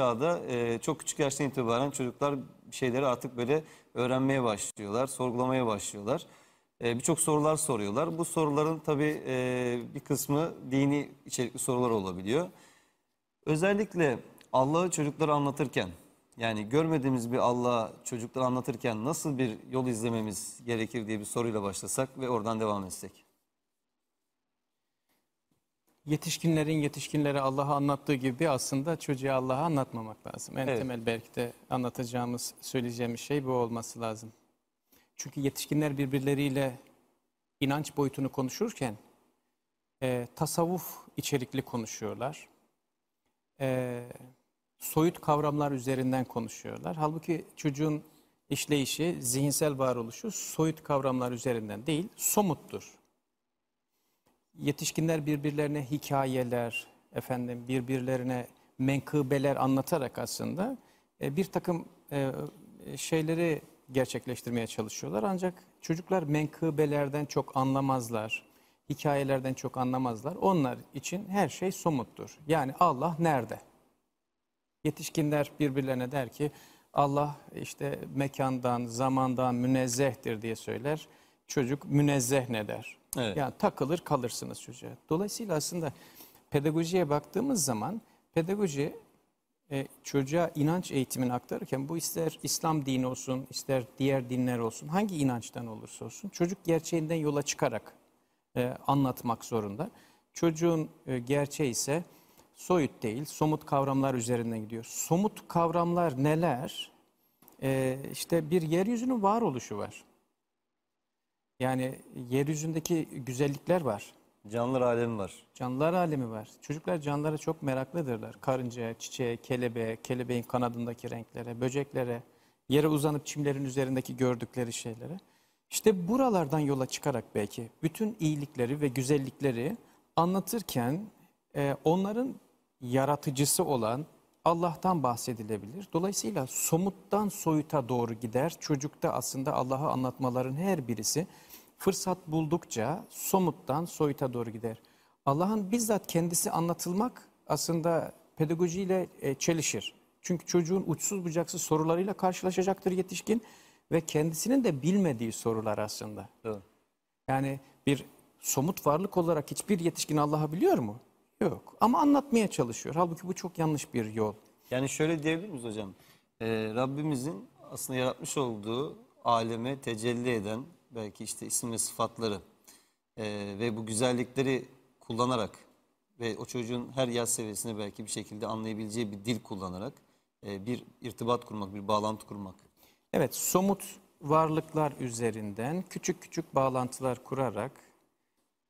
çağda e, çok küçük yaştan itibaren çocuklar şeyleri artık böyle öğrenmeye başlıyorlar, sorgulamaya başlıyorlar. E, Birçok sorular soruyorlar. Bu soruların tabii e, bir kısmı dini içerikli sorular olabiliyor. Özellikle Allah'ı çocuklara anlatırken, yani görmediğimiz bir Allah'ı çocuklara anlatırken nasıl bir yol izlememiz gerekir diye bir soruyla başlasak ve oradan devam etsek yetişkinlerin yetişkinlere Allah'a anlattığı gibi aslında çocuğa Allah'a anlatmamak lazım. En evet. temel belki de anlatacağımız, söyleyeceğimiz şey bu olması lazım. Çünkü yetişkinler birbirleriyle inanç boyutunu konuşurken e, tasavvuf içerikli konuşuyorlar. E, soyut kavramlar üzerinden konuşuyorlar. Halbuki çocuğun işleyişi, zihinsel varoluşu soyut kavramlar üzerinden değil, somuttur yetişkinler birbirlerine hikayeler, efendim birbirlerine menkıbeler anlatarak aslında e, bir takım e, şeyleri gerçekleştirmeye çalışıyorlar. Ancak çocuklar menkıbelerden çok anlamazlar, hikayelerden çok anlamazlar. Onlar için her şey somuttur. Yani Allah nerede? Yetişkinler birbirlerine der ki Allah işte mekandan, zamandan münezzehtir diye söyler. Çocuk münezzeh ne der? Evet. Yani takılır kalırsınız çocuğa. Dolayısıyla aslında pedagojiye baktığımız zaman pedagoji e, çocuğa inanç eğitimini aktarırken bu ister İslam dini olsun, ister diğer dinler olsun, hangi inançtan olursa olsun çocuk gerçeğinden yola çıkarak e, anlatmak zorunda. Çocuğun e, gerçeği ise soyut değil, somut kavramlar üzerinden gidiyor. Somut kavramlar neler? E, işte bir yeryüzünün varoluşu var. Yani yeryüzündeki güzellikler var. Canlılar alemi var. Canlılar alemi var. Çocuklar canlılara çok meraklıdırlar. Karınca, çiçeğe, kelebeğe, kelebeğin kanadındaki renklere, böceklere, yere uzanıp çimlerin üzerindeki gördükleri şeylere. İşte buralardan yola çıkarak belki bütün iyilikleri ve güzellikleri anlatırken e, onların yaratıcısı olan Allah'tan bahsedilebilir. Dolayısıyla somuttan soyuta doğru gider. Çocukta aslında Allah'ı anlatmaların her birisi fırsat buldukça somuttan soyuta doğru gider. Allah'ın bizzat kendisi anlatılmak aslında pedagojiyle e, çelişir. Çünkü çocuğun uçsuz bucaksız sorularıyla karşılaşacaktır yetişkin ve kendisinin de bilmediği sorular aslında. Yani bir somut varlık olarak hiçbir yetişkin Allah'ı biliyor mu? Yok. Ama anlatmaya çalışıyor. Halbuki bu çok yanlış bir yol. Yani şöyle diyebilir miyiz hocam? Ee, Rabbimizin aslında yaratmış olduğu aleme tecelli eden belki işte isim ve sıfatları e, ve bu güzellikleri kullanarak ve o çocuğun her yaş seviyesine belki bir şekilde anlayabileceği bir dil kullanarak e, bir irtibat kurmak, bir bağlantı kurmak. Evet, somut varlıklar üzerinden küçük küçük bağlantılar kurarak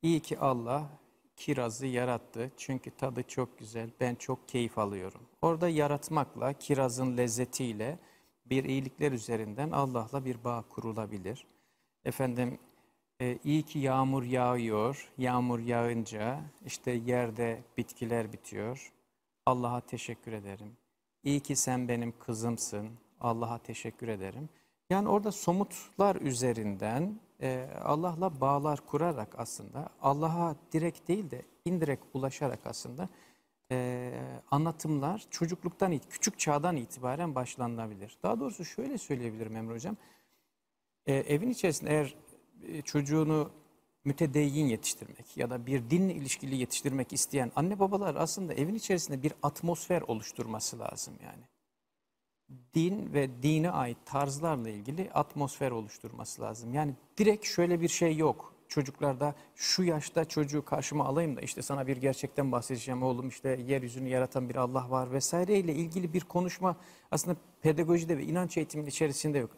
iyi ki Allah kirazı yarattı çünkü tadı çok güzel, ben çok keyif alıyorum. Orada yaratmakla, kirazın lezzetiyle bir iyilikler üzerinden Allah'la bir bağ kurulabilir efendim e, iyi ki yağmur yağıyor, yağmur yağınca işte yerde bitkiler bitiyor. Allah'a teşekkür ederim. İyi ki sen benim kızımsın, Allah'a teşekkür ederim. Yani orada somutlar üzerinden e, Allah'la bağlar kurarak aslında Allah'a direkt değil de indirek ulaşarak aslında e, anlatımlar çocukluktan, küçük çağdan itibaren başlanabilir. Daha doğrusu şöyle söyleyebilirim Emre Hocam. E, evin içerisinde eğer e, çocuğunu mütedeyyin yetiştirmek ya da bir dinle ilişkili yetiştirmek isteyen anne babalar aslında evin içerisinde bir atmosfer oluşturması lazım yani. Din ve dine ait tarzlarla ilgili atmosfer oluşturması lazım. Yani direkt şöyle bir şey yok. Çocuklarda şu yaşta çocuğu karşıma alayım da işte sana bir gerçekten bahsedeceğim oğlum işte yeryüzünü yaratan bir Allah var vesaire ile ilgili bir konuşma aslında pedagojide ve inanç eğitiminin içerisinde yok.